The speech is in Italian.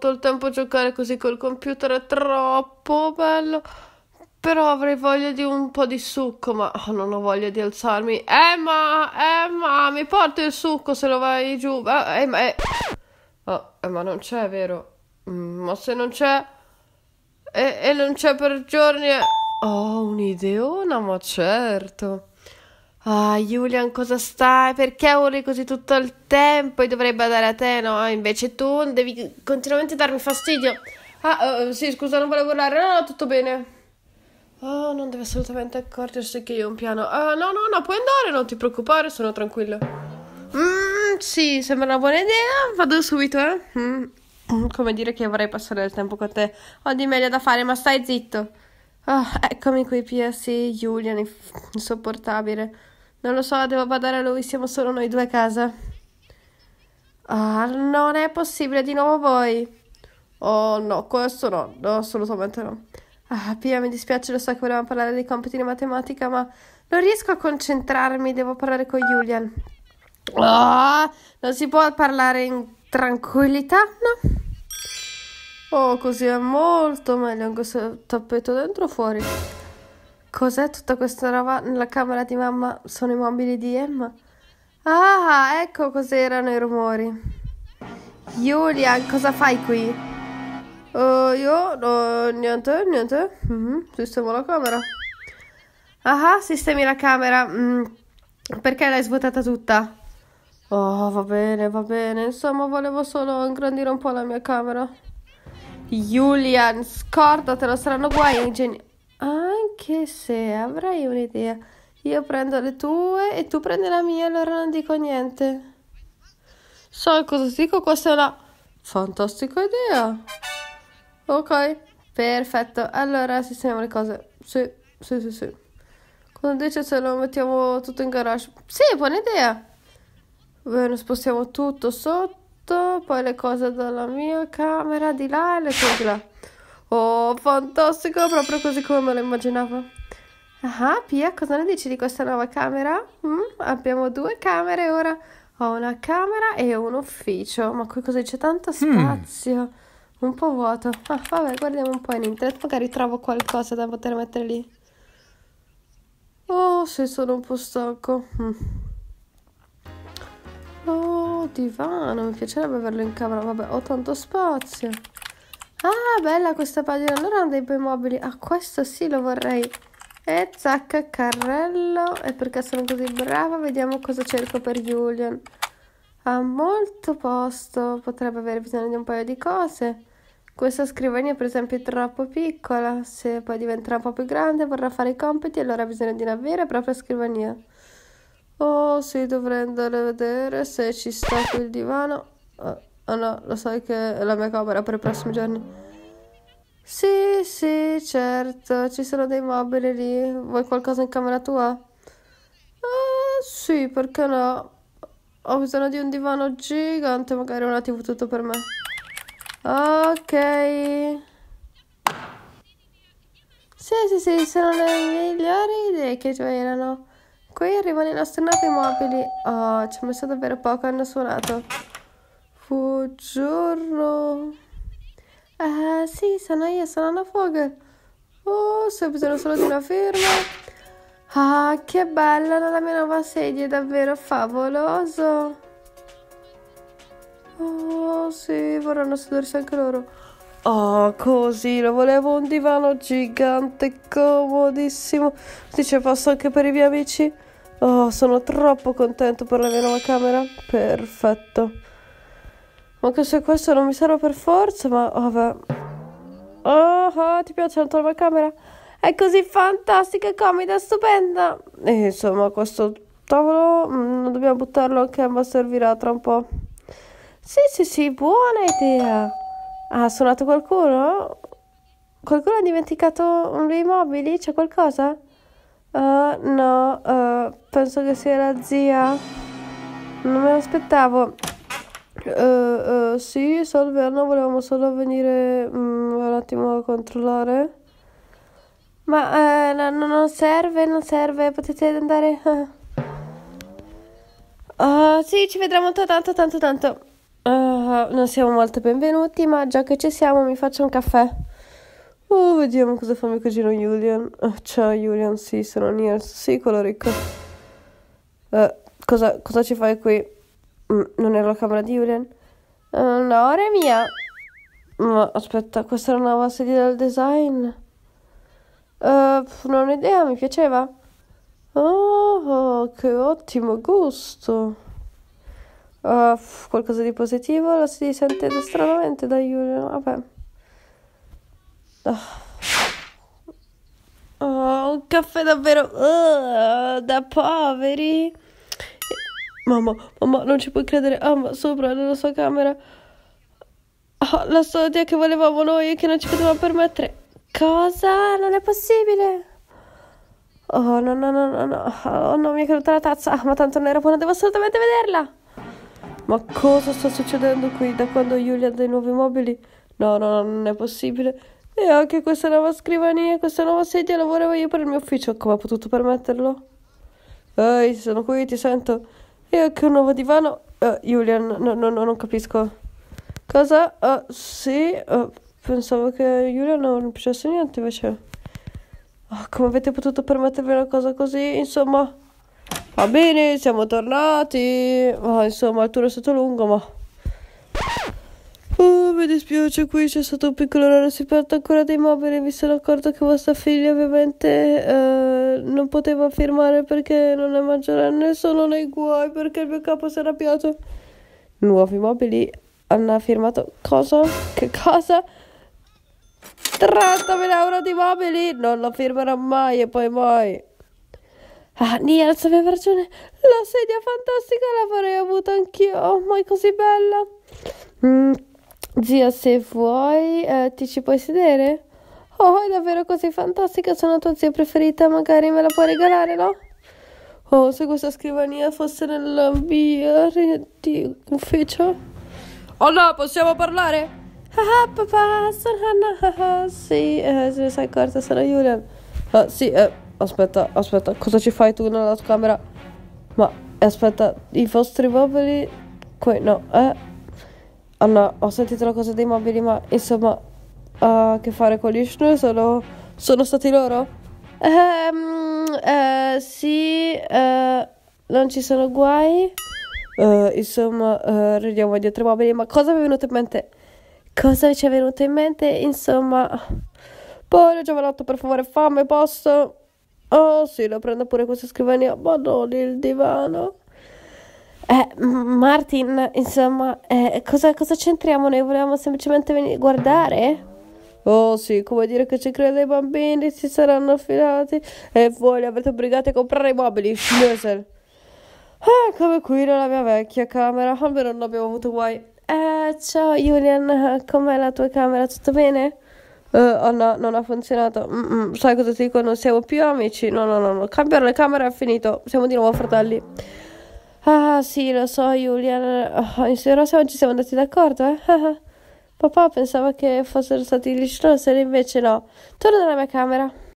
tutto il tempo a giocare così col computer, è troppo bello. Però avrei voglia di un po' di succo, ma oh, non ho voglia di alzarmi. Emma, Emma, mi porti il succo se lo vai giù. Eh, Emma, eh. Oh, Emma non c'è, vero? Mm, ma se non c'è... E, e non c'è per giorni... Eh. Ho Oh, un'ideona, ma certo. Ah, Julian, cosa stai? Perché urli così tutto il tempo? E dovrei badare a te, no? Ah, invece tu devi continuamente darmi fastidio. Ah, uh, sì, scusa, non volevo urlare. No, no, tutto bene. Oh, non deve assolutamente accorgersi che io ho un piano. Ah, uh, no, no, no, puoi andare, non ti preoccupare, sono tranquillo. Mmm, sì, sembra una buona idea. Vado subito, eh. Mm, mm. Come dire che vorrei passare del tempo con te. Ho di meglio da fare, ma stai zitto. Oh, eccomi qui, PS, Julian, insopportabile. Non lo so, devo badare a lui, siamo solo noi due a casa. Ah, non è possibile, di nuovo voi. Oh no, questo no, no, assolutamente no. Ah, Pia, mi dispiace, lo so che volevamo parlare dei compiti di matematica, ma non riesco a concentrarmi, devo parlare con Julian. Oh, non si può parlare in tranquillità, no? Oh, così è molto meglio in questo tappeto dentro o fuori. Cos'è tutta questa roba nella camera di mamma? Sono i mobili di Emma? Ah, ecco cos'erano i rumori. Julian, cosa fai qui? Uh, io uh, niente, niente. Mm-hmm. Sistemo la camera. Ah, sistemi la camera. Mm. Perché l'hai svuotata tutta? Oh, va bene, va bene. Insomma, volevo solo ingrandire un po' la mia camera. Julian, scordatelo, saranno guai ingegni anche se avrei un'idea. Io prendo le tue e tu prendi la mia, allora non dico niente. So cosa dico, questa è una fantastica idea. Ok, perfetto. Allora sistemiamo le cose. Sì, sì, sì, sì. Cosa dice se lo mettiamo tutto in garage? Sì, buona idea. Bene, spostiamo tutto sotto, poi le cose dalla mia camera di là e le cose di là. Oh, fantastico, proprio così come me lo immaginavo. Ah, Pia, cosa ne dici di questa nuova camera? Mm, abbiamo due camere ora. Ho una camera e un ufficio. Ma qui cosa c'è tanto hmm. spazio? Mm. Un po' vuoto. Ah, vabbè, guardiamo un po' in internet, magari trovo qualcosa da poter mettere lì. Oh, se sono un po' stanco. Mm. Oh, divano, mi piacerebbe averlo in camera. Vabbè, ho tanto spazio. Ah, bella questa pagina. Allora hanno dei bei mobili. Ah, questo sì, lo vorrei. E zacca, carrello. E perché sono così brava, vediamo cosa cerco per Julian. Ha molto posto. Potrebbe avere bisogno di un paio di cose. Questa scrivania, per esempio, è troppo piccola. Se poi diventerà un po' più grande, vorrà fare i compiti, allora ha bisogno di una vera e propria scrivania. Oh, sì, dovrei andare a vedere se ci sta qui il divano. Oh. Oh no, lo sai che è la mia camera per i prossimi giorni? Sì, sì, certo, ci sono dei mobili lì. Vuoi qualcosa in camera tua? Uh, sì, perché no? Ho bisogno di un divano gigante, magari una tv tutto per me. Ok. Sì, sì, sì, sono le migliori idee che c'erano. Qui arrivano i nostri nuovi mobili. Oh, ci ho messo davvero poco, hanno suonato. Buongiorno. Ah, sì, sono io, sono Anna Fogel. Oh, se ho bisogno solo di una firma. Ah, che bella la mia nuova sedia, è davvero favoloso. Oh, sì, vorranno sedersi anche loro. Oh, così, lo volevo un divano gigante, comodissimo. Così c'è posto anche per i miei amici. Oh, sono troppo contento per la mia nuova camera. Perfetto. Anche se questo non mi serve per forza, ma oh, vabbè. Oh, oh ti piace la tua camera? È così fantastica, comoda, stupenda. E eh, insomma, questo tavolo mm, non dobbiamo buttarlo anche, ma servirà tra un po'. Sì, sì, sì, buona idea. Ah, ha suonato qualcuno? Qualcuno ha dimenticato uno dei mobili? C'è qualcosa? Uh, no, uh, penso che sia la zia. Non me l'aspettavo. Uh, uh, sì, salve Anna, volevamo solo venire um, un attimo a controllare. Ma uh, no, non serve, non serve, potete andare. Uh, sì, ci vedremo tanto, tanto, tanto. Ah, non siamo molto benvenuti, ma già che ci siamo mi faccio un caffè. Oh, vediamo cosa fa mio cugino Julian. Ah, ciao Julian, sì, sono Niels, sì, quello ricco. cosa, cosa ci fai qui? Mm, non era la camera di Julian? Uh, no, è mia. Ma aspetta, questa era una nuova sedia del design? Uh, non ho idea, mi piaceva. Oh, che ottimo gusto. Uh, qualcosa di positivo? La si sente stranamente da Julian. Vabbè. Oh, un caffè davvero uh, da poveri. Mamma, mamma, non ci puoi credere, Ah, ma sopra nella sua camera. Oh, la storia che volevamo noi e che non ci potevamo permettere. Cosa? Non è possibile. Oh, no, no, no, no, no. Oh, no, mi è caduta la tazza. Ah, ma tanto non era buona, devo assolutamente vederla. Ma cosa sta succedendo qui da quando Giulia ha dei nuovi mobili? No, no, no, non è possibile. E anche questa nuova scrivania, questa nuova sedia la volevo io per il mio ufficio. Come ho potuto permetterlo? Ehi, sono qui, ti sento. E anche un nuovo divano. Uh, Julian, no, no, no, non capisco. Cosa? Uh, sì, uh, pensavo che Julian non piacesse niente invece. Oh, come avete potuto permettervi una cosa così? Insomma, va bene, siamo tornati. Oh, insomma, il tour è stato lungo, ma mi dispiace, qui c'è stato un piccolo errore. Si tratta ancora dei mobili. Mi sono accorto che vostra figlia, ovviamente, eh, non poteva firmare perché non è maggiorenne. Sono nei guai perché il mio capo si è arrabbiato. Nuovi mobili hanno firmato. Cosa? Che cosa? 30.000 euro di mobili! Non lo firmerò mai e poi mai. Ah, Niels aveva ragione. La sedia fantastica l'avrei avuta anch'io. Oh, ma è così bella. Mm, Zia, se vuoi, eh, ti ci puoi sedere? Oh, è davvero così fantastica, sono la tua zia preferita, magari me la puoi regalare, no? Oh, se questa scrivania fosse nella mia di ufficio. Oh no, possiamo parlare? Ah, ah papà, sono Hannah. Ah, ah, sì, eh, se ne sei accorta, sono Julian. Ah, sì, eh, aspetta, aspetta, cosa ci fai tu nella tua camera? Ma, aspetta, i vostri mobili... Qui, no, eh... Allora, ho sentito la cosa dei mobili, ma insomma, ha a che fare con gli Shnu? Sono, sono stati loro? Ehm, eh, sì, eh, non ci sono guai. Eh, insomma, eh, ridiamo dietro i mobili, ma cosa mi è venuto in mente? Cosa ci è venuto in mente? Insomma, povero giovanotto, per favore, fammi posto. Oh, sì, lo prendo pure questa scrivania. Ma non il divano. Eh, Martin, insomma, eh, cosa, cosa, c'entriamo? Noi volevamo semplicemente venire guardare? Oh sì, come dire che ci crede i bambini, si saranno affidati e voi li avete obbligati a comprare i mobili, Schlösel. Ah, come qui nella mia vecchia camera, almeno non abbiamo avuto guai. Eh, ciao Julian, com'è la tua camera? Tutto bene? Uh, oh no, non ha funzionato. Mm-mm, sai cosa ti dico? Non siamo più amici. No, no, no, no. cambiare le camere è finito. Siamo di nuovo fratelli. Ah, sì, lo so, Julian. Oh, in Rosa ci siamo andati d'accordo, eh? Ah, ah. Papà pensava che fossero stati gli Schlosser, invece no. Torna nella mia camera.